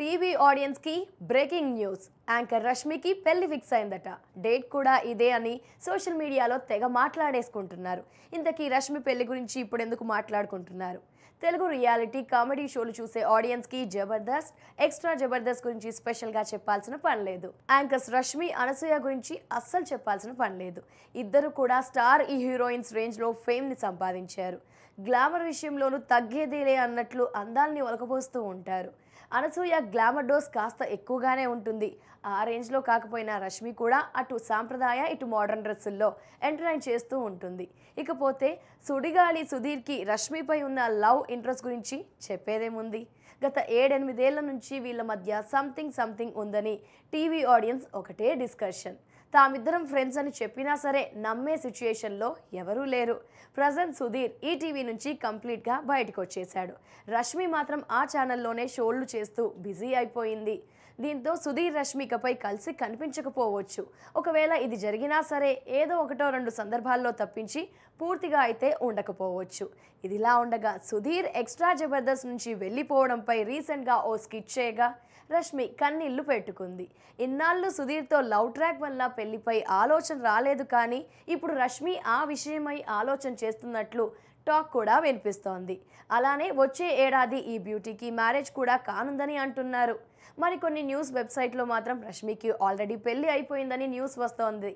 TV audience కి breaking news anchor రష్మికి పెళ్లి ఫిక్స్ అయిందట డేట్ కూడా ఇదే అని సోషల్ మీడియాలో తెగ మాట్లాడేసుకుంటున్నారు ఇంతకీ రష్మి పెళ్లి గురించి ఇప్పుడు ఎందుకు మాట్లాడుకుంటున్నారు తెలుగు రియాలిటీ కామెడీ షోలు చూసే ఆడియన్స్కి జబర్దస్త్ ఎక్స్ట్రా జబర్దస్త్ గురించి స్పెషల్గా చెప్పాల్సిన పని లేదు యాంకర్స్ రష్మి అనసూయ గురించి అస్సలు చెప్పాల్సిన పని లేదు ఇద్దరు కూడా స్టార్ ఈ హీరోయిన్స్ రేంజ్లో ఫేమ్ని సంపాదించారు గ్లామర్ విషయంలోనూ తగ్గేదేలే అన్నట్లు అందాల్ని ఒలకపోస్తూ ఉంటారు అనసూయ గ్లామర్ డోస్ కాస్త ఎక్కువగానే ఉంటుంది ఆ రేంజ్లో కాకపోయినా రష్మి కూడా అటు సాంప్రదాయ ఇటు మోడర్న్ డ్రెస్సుల్లో ఎంటర్టైన్ చేస్తూ ఉంటుంది ఇకపోతే సుడిగాలి సుధీర్కి రష్మిపై ఉన్న లవ్ ఇంట్రెస్ట్ గురించి చెప్పేదేముంది గత ఏడెనిమిదేళ్ల నుంచి వీళ్ళ మధ్య సంథింగ్ సంథింగ్ ఉందని టీవీ ఆడియన్స్ ఒకటే డిస్కషన్ తామిద్దరం ఫ్రెండ్స్ అని చెప్పినా సరే నమ్మే సిచ్యుయేషన్లో ఎవరూ లేరు ప్రజెంట్ సుధీర్ ఈటీవీ నుంచి కంప్లీట్గా బయటకు వచ్చేశాడు రష్మి మాత్రం ఆ ఛానల్లోనే షోళ్లు చేస్తూ బిజీ అయిపోయింది దీంతో సుధీర్ రష్మికపై కలిసి కనిపించకపోవచ్చు ఒకవేళ ఇది జరిగినా సరే ఏదో ఒకటో రెండు సందర్భాల్లో తప్పించి పూర్తిగా అయితే ఉండకపోవచ్చు ఇదిలా ఉండగా సుధీర్ ఎక్స్ట్రా జబర్దస్త్ నుంచి వెళ్ళిపోవడంపై రీసెంట్గా ఓ స్కిట్ చేయగా రష్మి కన్నీళ్లు పెట్టుకుంది ఇన్నాళ్ళు సుధీర్తో లవ్ ట్రాక్ వల్ల పెళ్లిపై ఆలోచన రాలేదు కానీ ఇప్పుడు రష్మి ఆ విషయమై ఆలోచన చేస్తున్నట్లు టాక్ కూడా వినిపిస్తోంది అలానే వచ్చే ఏడాది ఈ బ్యూటీకి మ్యారేజ్ కూడా కానుందని అంటున్నారు మరికొన్ని న్యూస్ వెబ్సైట్లో మాత్రం రష్మికి ఆల్రెడీ పెళ్లి అయిపోయిందని న్యూస్ వస్తోంది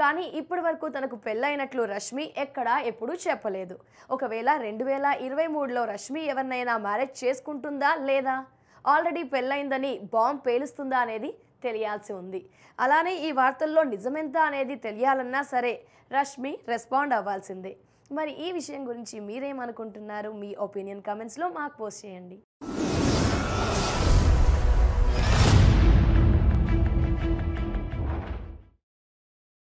కానీ ఇప్పటి వరకు తనకు పెళ్ళైనట్లు రష్మి ఎక్కడా ఎప్పుడూ చెప్పలేదు ఒకవేళ రెండు వేల ఇరవై మూడులో రష్మి ఎవరినైనా మ్యారేజ్ చేసుకుంటుందా లేదా ఆల్రెడీ పెళ్ళైందని బాంబ్ పేలుస్తుందా అనేది తెలియాల్సి ఉంది అలానే ఈ వార్తల్లో నిజమెంత అనేది తెలియాలన్నా సరే రష్మి రెస్పాండ్ అవ్వాల్సిందే మరి ఈ విషయం గురించి మీరేమనుకుంటున్నారు మీ ఒపీనియన్ కమెంట్స్లో మాకు పోస్ట్ చేయండి